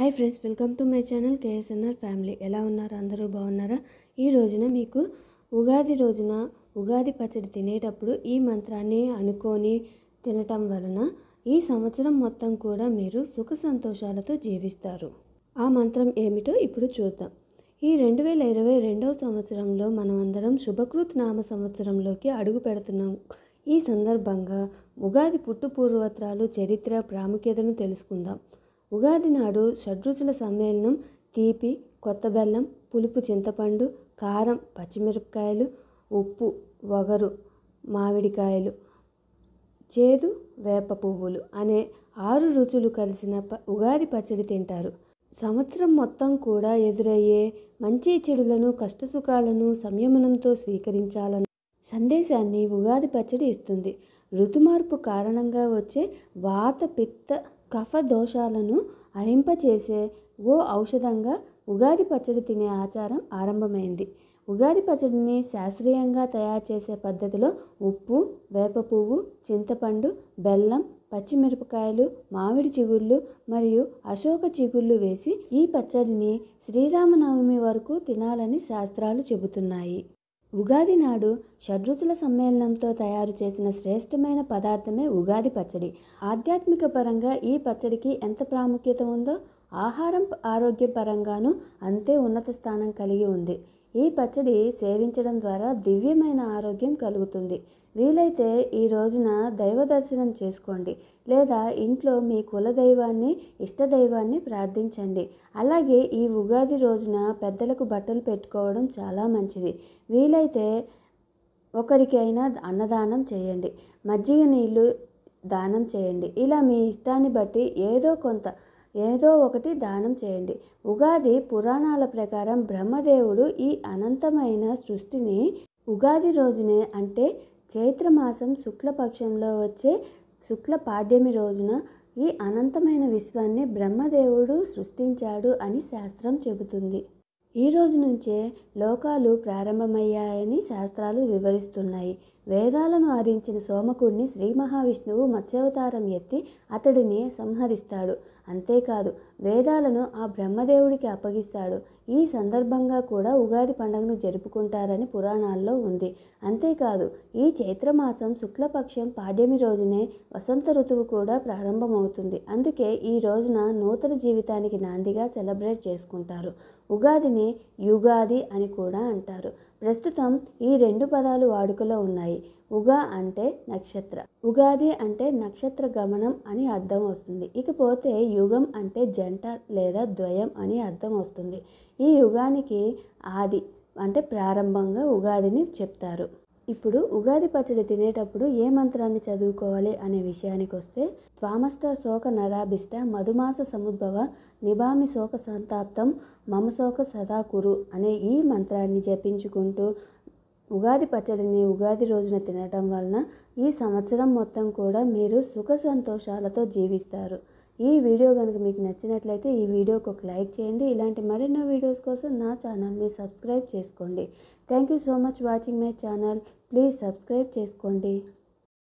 hi friends welcome to my channel KSNR family ఎలా ఉన్నారు అందరూ బాగున్నారా ఈ రోజున మీకు ఉగాది రోజున ఉగాది పచ్చడి తినేటప్పుడు ఈ మంత్రాన్ని అనుకొని తినటం వలన ఈ సంవత్సరం మొత్తం కూడా మీరు సుఖ సంతోషాలతో జీవిస్తారు ఆ మంత్రం ఏమిటో ఇప్పుడు చూద్దాం ఈ రెండు వేల ఇరవై రెండవ సంవత్సరంలో మనమందరం శుభకృత్ నామ సంవత్సరంలోకి అడుగు పెడుతున్నాం ఈ సందర్భంగా ఉగాది పుట్టు పూర్వత్రాలు చరిత్ర ప్రాముఖ్యతను తెలుసుకుందాం ఉగాది నాడు షడ్రుచుల సమ్మేళనం తీపి కొత్త బెల్లం పులుపు చింతపండు కారం పచ్చిమిరపకాయలు ఉప్పు వగరు మామిడికాయలు చేదు వేప పువ్వులు అనే ఆరు రుచులు కలిసిన ప ఉగాది పచ్చడి తింటారు సంవత్సరం మొత్తం కూడా ఎదురయ్యే మంచి చెడులను కష్టసుఖాలను సంయమనంతో స్వీకరించాలని సందేశాన్ని ఉగాది పచ్చడి ఇస్తుంది ఋతుమార్పు కారణంగా వచ్చే వాత పిత్త కఫ దోషాలను అరింపచేసే ఓ ఔషధంగా ఉగాది పచ్చడి తినే ఆచారం ఆరంభమైంది ఉగాది పచ్చడిని శాస్త్రీయంగా తయారు చేసే పద్ధతిలో ఉప్పు వేప పువ్వు చింతపండు బెల్లం పచ్చిమిరపకాయలు మామిడి చిగుళ్ళు మరియు అశోక చిగుళ్ళు వేసి ఈ పచ్చడిని శ్రీరామనవమి వరకు తినాలని శాస్త్రాలు చెబుతున్నాయి ఉగాది నాడు షడ్రుచుల సమ్మేళనంతో తయారు చేసిన శ్రేష్టమైన పదార్థమే ఉగాది పచ్చడి ఆధ్యాత్మిక పరంగా ఈ పచ్చడికి ఎంత ప్రాముఖ్యత ఉందో ఆహారం ఆరోగ్యపరంగానూ అంతే ఉన్నత స్థానం కలిగి ఉంది ఈ పచ్చడి సేవించడం ద్వారా దివ్యమైన ఆరోగ్యం కలుగుతుంది వీలైతే ఈ రోజున దైవ దర్శనం చేసుకోండి లేదా ఇంట్లో మీ కులదైవాన్ని ఇష్టదైవాన్ని ప్రార్థించండి అలాగే ఈ ఉగాది రోజున పెద్దలకు బట్టలు పెట్టుకోవడం చాలా మంచిది వీలైతే ఒకరికైనా అన్నదానం చేయండి మజ్జిగ నీళ్ళు దానం చేయండి ఇలా మీ ఇష్టాన్ని బట్టి ఏదో కొంత ఏదో ఒకటి దానం చేయండి ఉగాది పురాణాల ప్రకారం బ్రహ్మదేవుడు ఈ అనంతమైన సృష్టిని ఉగాది రోజునే అంటే చైత్రమాసం శుక్లపక్షంలో వచ్చే శుక్ల పాడ్యమి రోజున ఈ అనంతమైన విశ్వాన్ని బ్రహ్మదేవుడు సృష్టించాడు అని శాస్త్రం చెబుతుంది ఈ రోజు నుంచే లోకాలు ప్రారంభమయ్యాయని శాస్త్రాలు వివరిస్తున్నాయి వేదాలను ఆరించిన సోమకుడిని శ్రీ మహావిష్ణువు మత్స్యావతారం ఎత్తి అతడిని సంహరిస్తాడు అంతేకాదు వేదాలను ఆ బ్రహ్మదేవుడికి అప్పగిస్తాడు ఈ సందర్భంగా కూడా ఉగాది పండుగను జరుపుకుంటారని పురాణాల్లో ఉంది అంతేకాదు ఈ చైత్రమాసం శుక్లపక్షం పాడ్యమి రోజునే వసంత ఋతువు కూడా ప్రారంభమవుతుంది అందుకే ఈ రోజున నూతన జీవితానికి నాందిగా సెలబ్రేట్ చేసుకుంటారు ఉగాదిని యుగాది అని కూడా అంటారు ప్రస్తుతం ఈ రెండు పదాలు వాడుకలో ఉన్నాయి ఉగా అంటే నక్షత్ర ఉగాది అంటే నక్షత్ర గమనం అని అర్థం వస్తుంది ఇకపోతే యుగం అంటే జంట లేదా ద్వయం అని అర్థం వస్తుంది ఈ యుగానికి ఆది అంటే ప్రారంభంగా ఉగాదిని చెప్తారు ఇప్పుడు ఉగాది పచ్చడి తినేటప్పుడు ఏ మంత్రాన్ని చదువుకోవాలి అనే విషయానికి వస్తే త్వామష్ట శోక నరాభిష్ట మధుమాస సముద్భవ నిభామి శోక సంతాప్తం మమశోక సదాకురు అనే ఈ మంత్రాన్ని జపించుకుంటూ ఉగాది పచ్చడిని ఉగాది రోజున తినటం వలన ఈ సంవత్సరం మొత్తం కూడా మీరు సుఖ సంతోషాలతో జీవిస్తారు ఈ వీడియో కనుక మీకు నచ్చినట్లయితే ఈ వీడియోకి ఒక లైక్ చేయండి ఇలాంటి మరెన్నో వీడియోస్ కోసం నా ఛానల్ని సబ్స్క్రైబ్ చేసుకోండి thank you so much watching my channel please subscribe చేసుకోండి